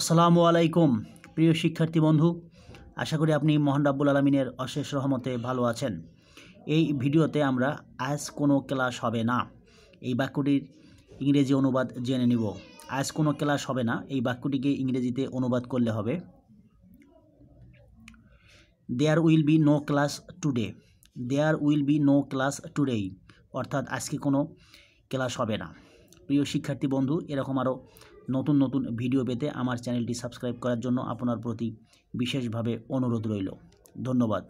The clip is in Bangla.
আসসালামু আলাইকুম প্রিয় শিক্ষার্থী বন্ধু আশা করি আপনি মোহন রাব্বুল আলমিনের অশেষ রহমতে ভালো আছেন এই ভিডিওতে আমরা আজ কোনো ক্লাস হবে না এই বাক্যটির ইংরেজি অনুবাদ জেনে নিব আজ কোনো ক্লাস হবে না এই বাক্যটিকে ইংরেজিতে অনুবাদ করলে হবে there will be no class today there will be no class টুডেই অর্থাৎ আজকে কোনো ক্লাস হবে না প্রিয় শিক্ষার্থী বন্ধু এরকম আরও নতুন নতুন ভিডিও পেতে আমার চ্যানেলটি সাবস্ক্রাইব করার জন্য আপনার প্রতি বিশেষভাবে অনুরোধ রইল ধন্যবাদ